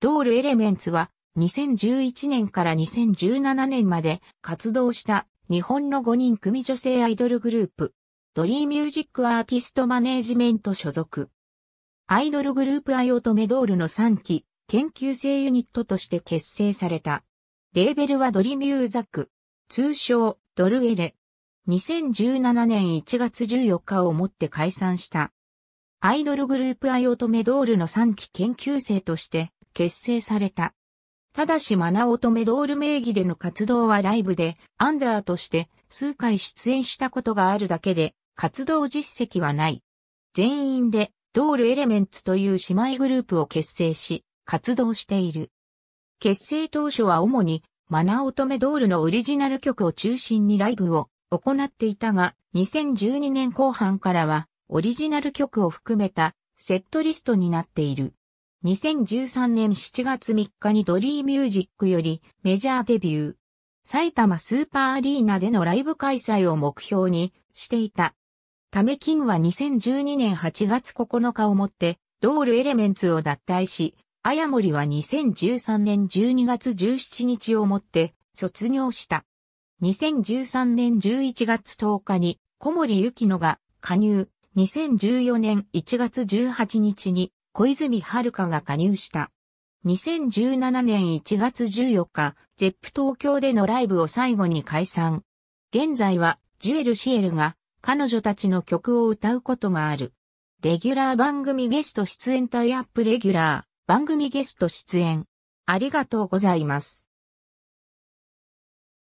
ドールエレメンツは2011年から2017年まで活動した日本の5人組女性アイドルグループ。ドリーミュージックアーティストマネージメント所属。アイドルグループアイオトメドールの3期研究生ユニットとして結成された。レーベルはドリミューザク。通称ドルエレ。2017年1月14日をもって解散した。アイドルグループアイオトメドールの3期研究生として結成された。ただしマナオトメドール名義での活動はライブで、アンダーとして数回出演したことがあるだけで、活動実績はない。全員で、ドールエレメンツという姉妹グループを結成し、活動している。結成当初は主に、マナオトメドールのオリジナル曲を中心にライブを行っていたが、2012年後半からは、オリジナル曲を含めたセットリストになっている。2013年7月3日にドリーミュージックよりメジャーデビュー。埼玉スーパーアリーナでのライブ開催を目標にしていた。ため金は2012年8月9日をもってドールエレメンツを脱退し、あやもりは2013年12月17日をもって卒業した。2013年11月10日に小森ゆきのが加入、2014年1月18日に小泉遥が加入した。2017年1月14日、ゼップ東京でのライブを最後に解散。現在は、ジュエル・シエルが、彼女たちの曲を歌うことがある。レギュラー番組ゲスト出演タイアップレギュラー、番組ゲスト出演。ありがとうございます。